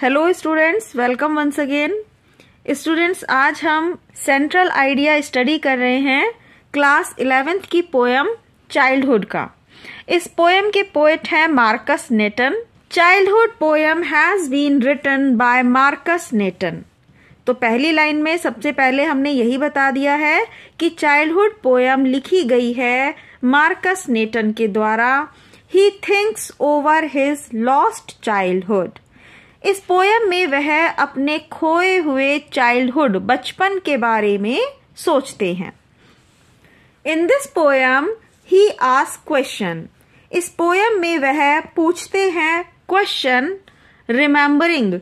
Hello students welcome once again students आज हम central idea study कर रहे हैं क्लास इलेवेंथ की पोयम चाइल्डहुड का इस पोएम के पोएट हैं Markus Natten childhood poem has been written by Markus Natten तो पहली लाइन में सबसे पहले हमने यही बता दिया है कि चाइल्डहुड पोयम लिखी गई है मार्कस नेटन के द्वारा he thinks over his lost childhood इस पोयम में वह अपने खोए हुए चाइल्डहुड बचपन के बारे में सोचते हैं in this poem he ask question इस पोयम में वह पूछते हैं क्वेश्चन रिमेम्बरिंग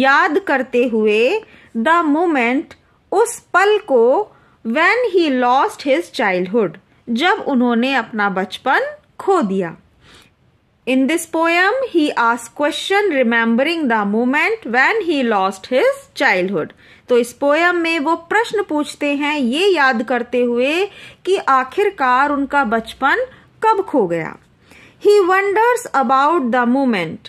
याद करते हुए द मोमेंट उस पल को when he lost his childhood जब उन्होंने अपना बचपन खो दिया In this poem, he asks question remembering the moment when he lost his childhood. तो इस पोयम में वो प्रश्न पूछते हैं ये याद करते हुए कि आखिरकार उनका बचपन कब खो गया he wonders about the moment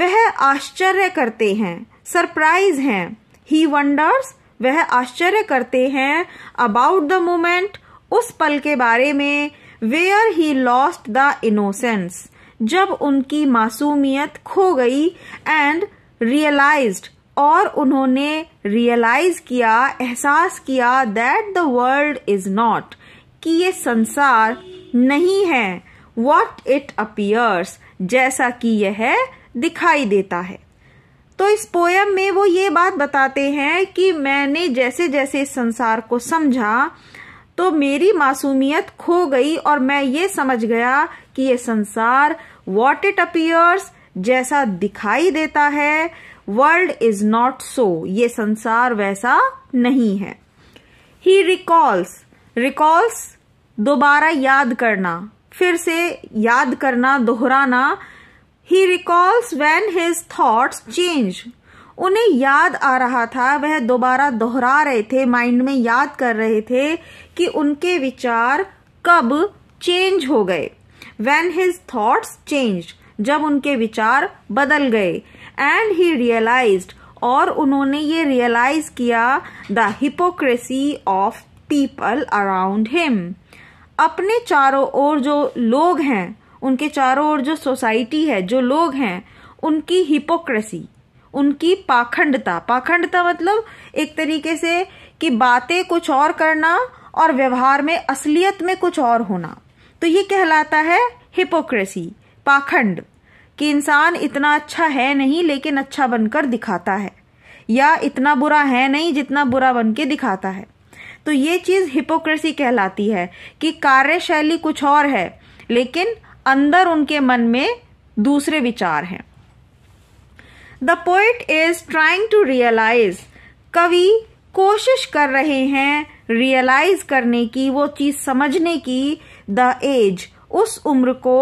वह आश्चर्य करते हैं सरप्राइज हैं ही वंडर्स वह आश्चर्य करते हैं अबाउट द मोमेंट उस पल के बारे में where he lost the innocence जब उनकी मासूमियत खो गई एंड रियलाइज्ड और उन्होंने रियलाइज किया एहसास किया that the world is not कि ये संसार नहीं है वॉट इट अपियर्स जैसा कि यह दिखाई देता है तो इस पोयम में वो ये बात बताते हैं कि मैंने जैसे जैसे संसार को समझा तो मेरी मासूमियत खो गई और मैं ये समझ गया कि ये संसार वॉट इट अपियर्स जैसा दिखाई देता है वर्ल्ड इज नॉट सो ये संसार वैसा नहीं है ही रिकॉल्स रिकॉल्स दोबारा याद करना फिर से याद करना दोहराना he recalls when his thought change उन्हें याद आ रहा था वह दोबारा दोहरा रहे थे माइंड में याद कर रहे थे कि उनके विचार कब चेंज हो गए वेन हिज थॉट्स चेंज जब उनके विचार बदल गए एंड ही रियलाइज और उन्होंने ये रियलाइज किया the hypocrisy of people around him अपने चारों ओर जो लोग हैं उनके चारों ओर जो सोसाइटी है जो लोग हैं उनकी हिपोक्रेसी उनकी पाखंडता पाखंडता मतलब एक तरीके से कि बातें कुछ और करना और व्यवहार में असलियत में कुछ और होना तो ये कहलाता है हिपोक्रेसी पाखंड कि इंसान इतना अच्छा है नहीं लेकिन अच्छा बनकर दिखाता है या इतना बुरा है नहीं जितना बुरा बन के दिखाता है तो ये चीज़ हिपोक्रेसी कहलाती है कि कार्यशैली कुछ और है लेकिन अंदर उनके मन में दूसरे विचार हैं the poet is trying to realise कवि कोशिश कर रहे हैं रियलाइज करने की वो चीज समझने की द एज उस उम्र को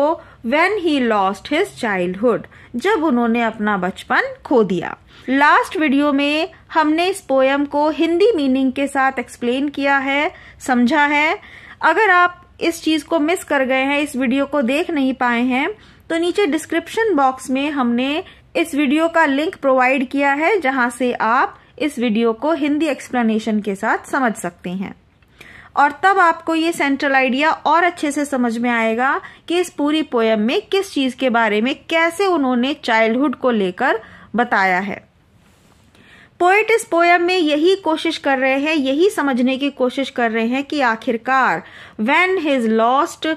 when he lost his childhood जब उन्होंने अपना बचपन खो दिया लास्ट वीडियो में हमने इस पोयम को हिंदी मीनिंग के साथ एक्सप्लेन किया है समझा है अगर आप इस चीज को मिस कर गए हैं इस वीडियो को देख नहीं पाए हैं तो नीचे डिस्क्रिप्शन बॉक्स में हमने इस वीडियो का लिंक प्रोवाइड किया है जहां से आप इस वीडियो को हिंदी एक्सप्लेनेशन के साथ समझ सकते हैं और तब आपको ये सेंट्रल आइडिया और अच्छे से समझ में आएगा कि इस पूरी पोयम में किस चीज़ के बारे में कैसे उन्होंने चाइल्डहुड को लेकर बताया है पोएट इस पोयम में यही कोशिश कर रहे हैं यही समझने की कोशिश कर रहे हैं कि आखिरकार when his lost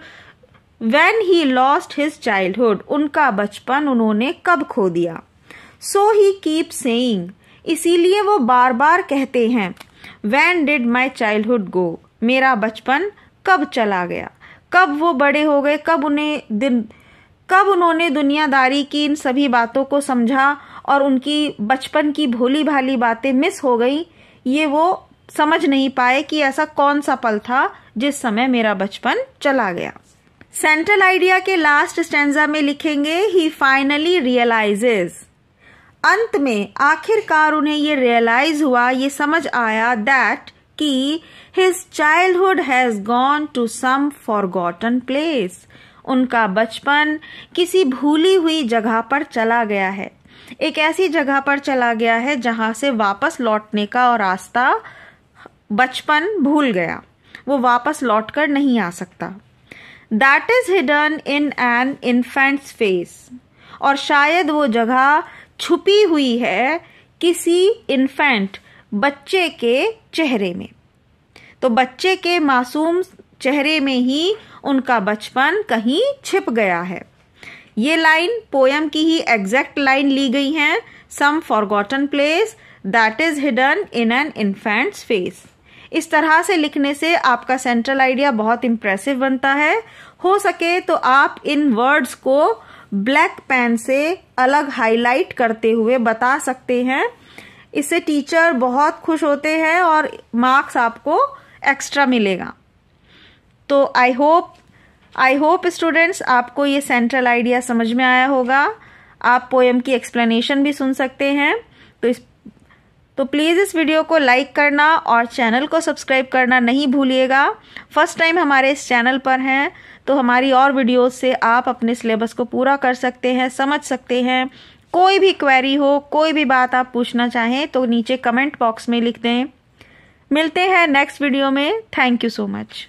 when he lost his childhood उनका बचपन उन्होंने कब खो दिया सो ही कीप सेइंग इसीलिए वो बार बार कहते हैं when did my childhood go मेरा बचपन कब चला गया कब वो बड़े हो गए कब उन्हें दिन कब उन्होंने दुनियादारी की इन सभी बातों को समझा और उनकी बचपन की भोली भाली बातें मिस हो गई ये वो समझ नहीं पाए कि ऐसा कौन सा पल था जिस समय मेरा बचपन चला गया सेंट्रल आइडिया के लास्ट स्टेंजा में लिखेंगे ही फाइनली रियलाइजेज अंत में आखिरकार उन्हें ये रियलाइज हुआ ये समझ आया दैट कि his childhood has gone to some forgotten place उनका बचपन किसी भूली हुई जगह पर चला गया है एक ऐसी जगह पर चला गया है जहां से वापस लौटने का और रास्ता बचपन भूल गया वो वापस लौटकर नहीं आ सकता that is hidden in an infant's face और शायद वो जगह छुपी हुई है किसी इन्फेंट बच्चे के चेहरे में तो बच्चे के मासूम चेहरे में ही उनका बचपन कहीं छिप गया है ये लाइन पोयम की ही एग्जैक्ट लाइन ली गई है some forgotten place that is hidden in an infant's face इस तरह से लिखने से आपका सेंट्रल आइडिया बहुत इम्प्रेसिव बनता है हो सके तो आप इन वर्ड्स को ब्लैक पेन से अलग हाईलाइट करते हुए बता सकते हैं इससे टीचर बहुत खुश होते हैं और मार्क्स आपको एक्स्ट्रा मिलेगा तो I hope I hope students आपको ये सेंट्रल आइडिया समझ में आया होगा आप पोएम की एक्सप्लेनेशन भी सुन सकते हैं तो इस तो प्लीज़ इस वीडियो को लाइक करना और चैनल को सब्सक्राइब करना नहीं भूलिएगा फर्स्ट टाइम हमारे इस चैनल पर हैं तो हमारी और वीडियोस से आप अपने सिलेबस को पूरा कर सकते हैं समझ सकते हैं कोई भी क्वेरी हो कोई भी बात आप पूछना चाहें तो नीचे कमेंट बॉक्स में लिख दें मिलते हैं नेक्स्ट वीडियो में थैंक यू सो मच